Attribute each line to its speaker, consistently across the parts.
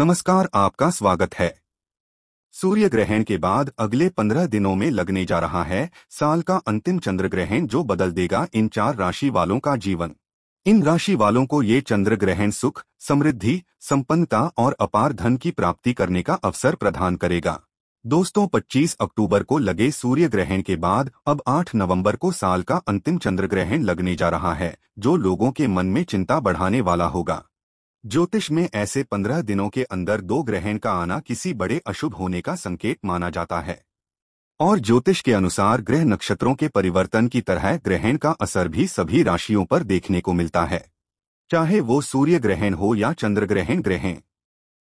Speaker 1: नमस्कार आपका स्वागत है सूर्य ग्रहण के बाद अगले पंद्रह दिनों में लगने जा रहा है साल का अंतिम चंद्र ग्रहण जो बदल देगा इन चार राशि वालों का जीवन इन राशि वालों को ये चंद्र ग्रहण सुख समृद्धि संपन्नता और अपार धन की प्राप्ति करने का अवसर प्रदान करेगा दोस्तों 25 अक्टूबर को लगे सूर्य ग्रहण के बाद अब 8 नवंबर को साल का अंतिम चंद्र ग्रहण लगने जा रहा है जो लोगों के मन में चिंता बढ़ाने वाला होगा ज्योतिष में ऐसे पंद्रह दिनों के अंदर दो ग्रहण का आना किसी बड़े अशुभ होने का संकेत माना जाता है और ज्योतिष के अनुसार ग्रह नक्षत्रों के परिवर्तन की तरह ग्रहण का असर भी सभी राशियों पर देखने को मिलता है चाहे वो सूर्य ग्रहण हो या चंद्र ग्रहण ग्रहण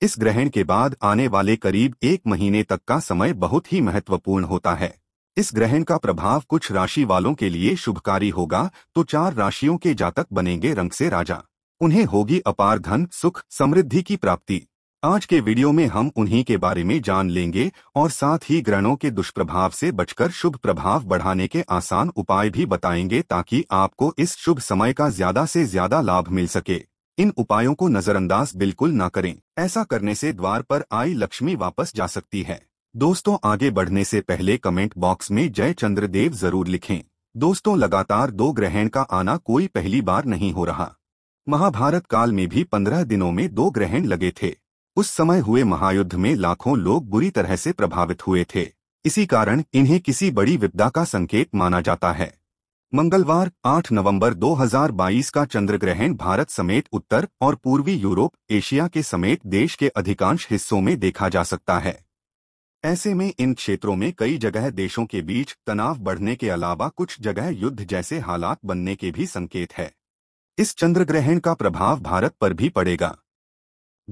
Speaker 1: इस ग्रहण के बाद आने वाले करीब एक महीने तक का समय बहुत ही महत्वपूर्ण होता है इस ग्रहण का प्रभाव कुछ राशि वालों के लिए शुभकारी होगा तो चार राशियों के जातक बनेंगे रंग से राजा उन्हें होगी अपार धन सुख समृद्धि की प्राप्ति आज के वीडियो में हम उन्हीं के बारे में जान लेंगे और साथ ही ग्रहणों के दुष्प्रभाव से बचकर शुभ प्रभाव बढ़ाने के आसान उपाय भी बताएंगे ताकि आपको इस शुभ समय का ज्यादा से ज्यादा लाभ मिल सके इन उपायों को नजरअंदाज बिल्कुल ना करें ऐसा करने से द्वार पर आई लक्ष्मी वापस जा सकती है दोस्तों आगे बढ़ने से पहले कमेंट बॉक्स में जय चंद्रदेव जरूर लिखें दोस्तों लगातार दो ग्रहण का आना कोई पहली बार नहीं हो रहा महाभारत काल में भी पंद्रह दिनों में दो ग्रहण लगे थे उस समय हुए महायुद्ध में लाखों लोग बुरी तरह से प्रभावित हुए थे इसी कारण इन्हें किसी बड़ी विपदा का संकेत माना जाता है मंगलवार 8 नवंबर 2022 का चंद्र ग्रहण भारत समेत उत्तर और पूर्वी यूरोप एशिया के समेत देश के अधिकांश हिस्सों में देखा जा सकता है ऐसे में इन क्षेत्रों में कई जगह देशों के बीच तनाव बढ़ने के अलावा कुछ जगह युद्ध जैसे हालात बनने के भी संकेत है इस चंद्र ग्रहण का प्रभाव भारत पर भी पड़ेगा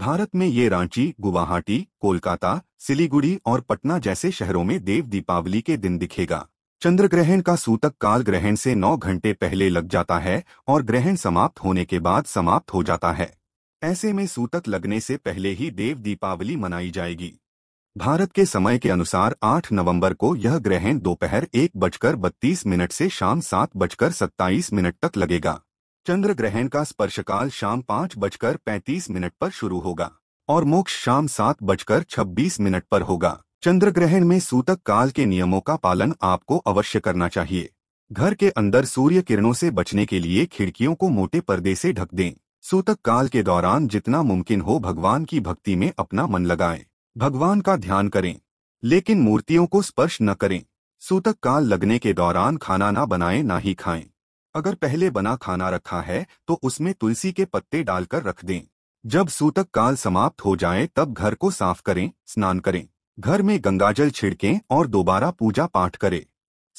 Speaker 1: भारत में ये रांची गुवाहाटी कोलकाता सिलीगुड़ी और पटना जैसे शहरों में देव दीपावली के दिन दिखेगा चंद्र ग्रहण का सूतक काल ग्रहण से 9 घंटे पहले लग जाता है और ग्रहण समाप्त होने के बाद समाप्त हो जाता है ऐसे में सूतक लगने से पहले ही देव दीपावली मनाई जाएगी भारत के समय के अनुसार 8 नवंबर को यह ग्रहण दोपहर एक बजकर बत्तीस मिनट से शाम सात बजकर सत्ताईस मिनट तक लगेगा चंद्र ग्रहण का स्पर्शकाल शाम पाँच बजकर पैंतीस मिनट पर शुरू होगा और मोक्ष शाम सात बजकर छब्बीस मिनट पर होगा चंद्र ग्रहण में सूतक काल के नियमों का पालन आपको अवश्य करना चाहिए घर के अंदर सूर्य किरणों से बचने के लिए खिड़कियों को मोटे पर्दे से ढक दें सूतक काल के दौरान जितना मुमकिन हो भगवान की भक्ति में अपना मन लगाएं भगवान का ध्यान करें लेकिन मूर्तियों को स्पर्श न करें सूतक काल लगने के दौरान खाना न बनाएं ना ही खाएं अगर पहले बना खाना रखा है तो उसमें तुलसी के पत्ते डालकर रख दें जब सूतक काल समाप्त हो जाए तब घर को साफ करें स्नान करें घर में गंगाजल छिड़कें और दोबारा पूजा पाठ करें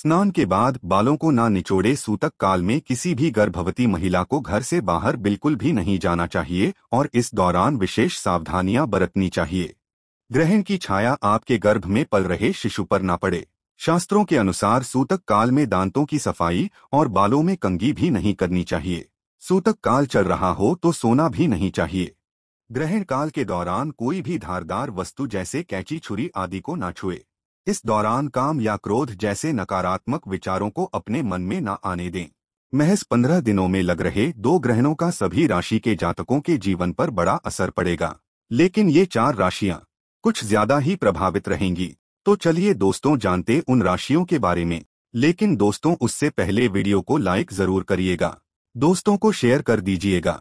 Speaker 1: स्नान के बाद बालों को ना निचोड़े सूतक काल में किसी भी गर्भवती महिला को घर से बाहर बिल्कुल भी नहीं जाना चाहिए और इस दौरान विशेष सावधानियां बरतनी चाहिए ग्रहण की छाया आपके गर्भ में पल रहे शिशु पर ना पड़े शास्त्रों के अनुसार सूतक काल में दांतों की सफाई और बालों में कंगी भी नहीं करनी चाहिए सूतक काल चल रहा हो तो सोना भी नहीं चाहिए ग्रहण काल के दौरान कोई भी धारदार वस्तु जैसे कैची छुरी आदि को ना छुए इस दौरान काम या क्रोध जैसे नकारात्मक विचारों को अपने मन में न आने दें महज पंद्रह दिनों में लग रहे दो ग्रहणों का सभी राशि के जातकों के जीवन पर बड़ा असर पड़ेगा लेकिन ये चार राशियां कुछ ज्यादा ही प्रभावित रहेंगी तो चलिए दोस्तों जानते उन राशियों के बारे में लेकिन दोस्तों उससे पहले वीडियो को लाइक जरूर करिएगा दोस्तों को शेयर कर दीजिएगा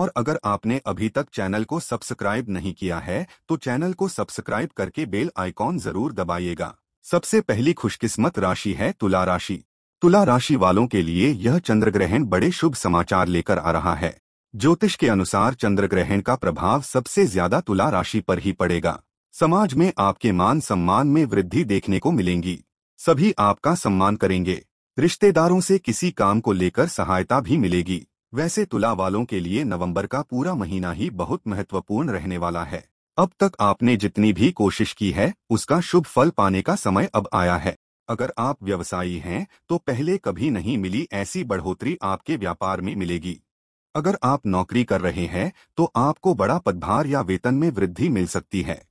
Speaker 1: और अगर आपने अभी तक चैनल को सब्सक्राइब नहीं किया है तो चैनल को सब्सक्राइब करके बेल आइकॉन जरूर दबाइएगा सबसे पहली खुशकिस्मत राशि है तुला राशि तुला राशि वालों के लिए यह चंद्र ग्रहण बड़े शुभ समाचार लेकर आ रहा है ज्योतिष के अनुसार चंद्र ग्रहण का प्रभाव सबसे ज्यादा तुला राशि पर ही पड़ेगा समाज में आपके मान सम्मान में वृद्धि देखने को मिलेंगी सभी आपका सम्मान करेंगे रिश्तेदारों से किसी काम को लेकर सहायता भी मिलेगी वैसे तुला वालों के लिए नवंबर का पूरा महीना ही बहुत महत्वपूर्ण रहने वाला है अब तक आपने जितनी भी कोशिश की है उसका शुभ फल पाने का समय अब आया है अगर आप व्यवसायी हैं तो पहले कभी नहीं मिली ऐसी बढ़ोतरी आपके व्यापार में मिलेगी अगर आप नौकरी कर रहे हैं तो आपको बड़ा पदभार या वेतन में वृद्धि मिल सकती है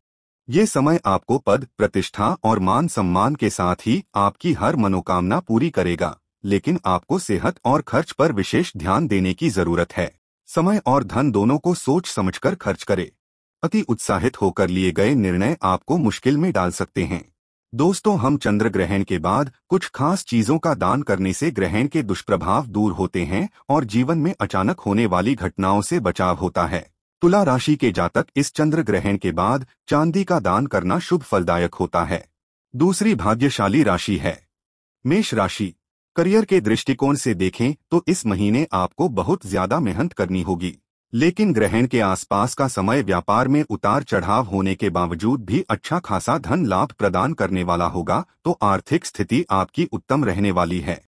Speaker 1: ये समय आपको पद प्रतिष्ठा और मान सम्मान के साथ ही आपकी हर मनोकामना पूरी करेगा लेकिन आपको सेहत और खर्च पर विशेष ध्यान देने की जरूरत है समय और धन दोनों को सोच समझकर खर्च करें अति उत्साहित होकर लिए गए निर्णय आपको मुश्किल में डाल सकते हैं दोस्तों हम चंद्र ग्रहण के बाद कुछ खास चीजों का दान करने से ग्रहण के दुष्प्रभाव दूर होते हैं और जीवन में अचानक होने वाली घटनाओं से बचाव होता है तुला राशि के जातक इस चंद्र ग्रहण के बाद चांदी का दान करना शुभ फलदायक होता है दूसरी भाग्यशाली राशि है मेष राशि करियर के दृष्टिकोण से देखें तो इस महीने आपको बहुत ज्यादा मेहनत करनी होगी लेकिन ग्रहण के आसपास का समय व्यापार में उतार चढ़ाव होने के बावजूद भी अच्छा खासा धन लाभ प्रदान करने वाला होगा तो आर्थिक स्थिति आपकी उत्तम रहने वाली है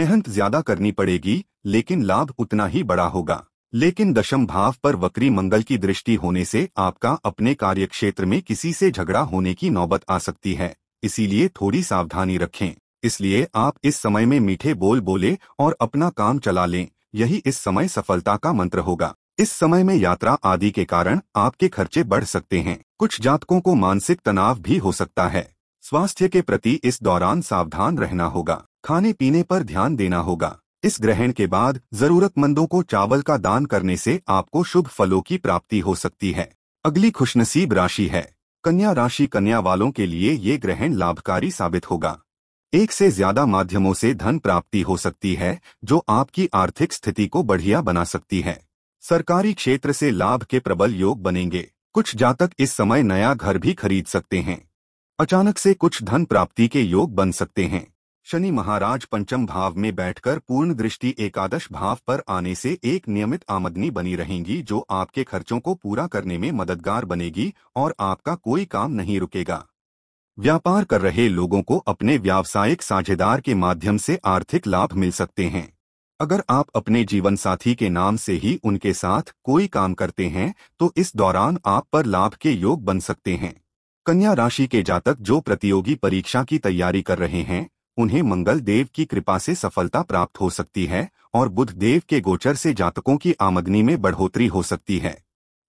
Speaker 1: मेहनत ज्यादा करनी पड़ेगी लेकिन लाभ उतना ही बड़ा होगा लेकिन दशम भाव पर वक्री मंगल की दृष्टि होने से आपका अपने कार्यक्षेत्र में किसी से झगड़ा होने की नौबत आ सकती है इसीलिए थोड़ी सावधानी रखें इसलिए आप इस समय में मीठे बोल बोले और अपना काम चला लें यही इस समय सफलता का मंत्र होगा इस समय में यात्रा आदि के कारण आपके खर्चे बढ़ सकते हैं कुछ जातकों को मानसिक तनाव भी हो सकता है स्वास्थ्य के प्रति इस दौरान सावधान रहना होगा खाने पीने पर ध्यान देना होगा इस ग्रहण के बाद जरूरतमंदों को चावल का दान करने से आपको शुभ फलों की प्राप्ति हो सकती है अगली खुशनसीब राशि है कन्या राशि कन्या वालों के लिए ये ग्रहण लाभकारी साबित होगा एक से ज्यादा माध्यमों से धन प्राप्ति हो सकती है जो आपकी आर्थिक स्थिति को बढ़िया बना सकती है सरकारी क्षेत्र से लाभ के प्रबल योग बनेंगे कुछ जातक इस समय नया घर भी खरीद सकते हैं अचानक से कुछ धन प्राप्ति के योग बन सकते हैं शनि महाराज पंचम भाव में बैठकर पूर्ण दृष्टि एकादश भाव पर आने से एक नियमित आमदनी बनी रहेगी जो आपके खर्चों को पूरा करने में मददगार बनेगी और आपका कोई काम नहीं रुकेगा व्यापार कर रहे लोगों को अपने व्यावसायिक साझेदार के माध्यम से आर्थिक लाभ मिल सकते हैं अगर आप अपने जीवन साथी के नाम से ही उनके साथ कोई काम करते हैं तो इस दौरान आप पर लाभ के योग बन सकते हैं कन्या राशि के जातक जो प्रतियोगी परीक्षा की तैयारी कर रहे हैं उन्हें मंगल देव की कृपा से सफलता प्राप्त हो सकती है और बुध देव के गोचर से जातकों की आमदनी में बढ़ोतरी हो सकती है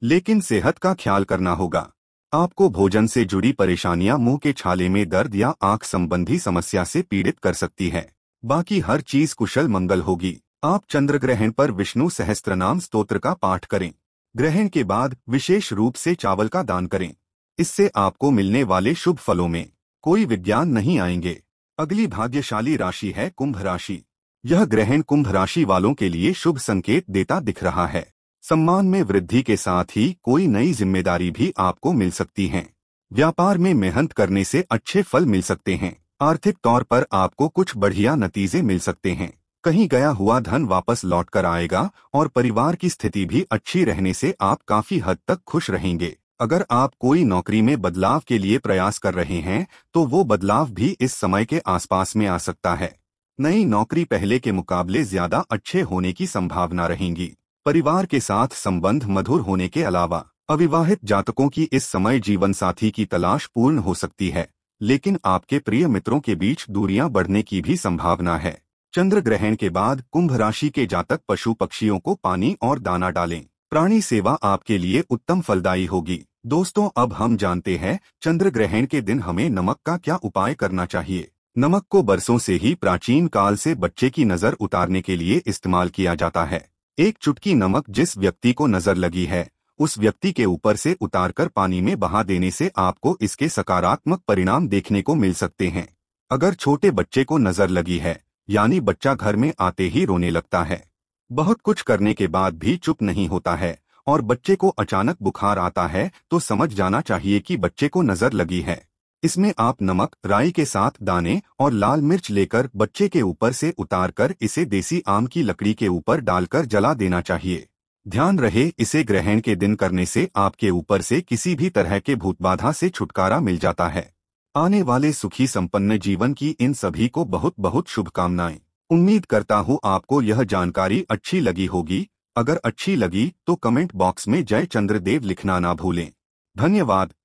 Speaker 1: लेकिन सेहत का ख्याल करना होगा आपको भोजन से जुड़ी परेशानियां मुंह के छाले में दर्द या आंख संबंधी समस्या से पीड़ित कर सकती है बाकी हर चीज कुशल मंगल होगी आप चंद्र ग्रहण पर विष्णु सहस्त्रनाम स्तोत्र का पाठ करें ग्रहण के बाद विशेष रूप से चावल का दान करें इससे आपको मिलने वाले शुभ फलों में कोई विज्ञान नहीं आएंगे अगली भाग्यशाली राशि है कुंभ राशि यह ग्रहण कुंभ राशि वालों के लिए शुभ संकेत देता दिख रहा है सम्मान में वृद्धि के साथ ही कोई नई जिम्मेदारी भी आपको मिल सकती है व्यापार में मेहनत करने से अच्छे फल मिल सकते हैं आर्थिक तौर पर आपको कुछ बढ़िया नतीजे मिल सकते हैं कहीं गया हुआ धन वापस लौट कर आएगा और परिवार की स्थिति भी अच्छी रहने से आप काफी हद तक खुश रहेंगे अगर आप कोई नौकरी में बदलाव के लिए प्रयास कर रहे हैं तो वो बदलाव भी इस समय के आसपास में आ सकता है नई नौकरी पहले के मुकाबले ज्यादा अच्छे होने की संभावना रहेंगी परिवार के साथ संबंध मधुर होने के अलावा अविवाहित जातकों की इस समय जीवन साथी की तलाश पूर्ण हो सकती है लेकिन आपके प्रिय मित्रों के बीच दूरियां बढ़ने की भी संभावना है चंद्र ग्रहण के बाद कुंभ राशि के जातक पशु पक्षियों को पानी और दाना डालें प्राणी सेवा आपके लिए उत्तम फलदायी होगी दोस्तों अब हम जानते हैं चंद्र ग्रहण के दिन हमें नमक का क्या उपाय करना चाहिए नमक को बरसों से ही प्राचीन काल से बच्चे की नज़र उतारने के लिए इस्तेमाल किया जाता है एक चुटकी नमक जिस व्यक्ति को नज़र लगी है उस व्यक्ति के ऊपर से उतारकर पानी में बहा देने से आपको इसके सकारात्मक परिणाम देखने को मिल सकते हैं अगर छोटे बच्चे को नज़र लगी है यानी बच्चा घर में आते ही रोने लगता है बहुत कुछ करने के बाद भी चुप नहीं होता है और बच्चे को अचानक बुखार आता है तो समझ जाना चाहिए कि बच्चे को नज़र लगी है इसमें आप नमक राई के साथ दाने और लाल मिर्च लेकर बच्चे के ऊपर से उतारकर इसे देसी आम की लकड़ी के ऊपर डालकर जला देना चाहिए ध्यान रहे इसे ग्रहण के दिन करने से आपके ऊपर से किसी भी तरह के भूतबाधा से छुटकारा मिल जाता है आने वाले सुखी संपन्न जीवन की इन सभी को बहुत बहुत शुभकामनाएं उम्मीद करता हूँ आपको यह जानकारी अच्छी लगी होगी अगर अच्छी लगी तो कमेंट बॉक्स में जय चंद्रदेव लिखना ना भूलें धन्यवाद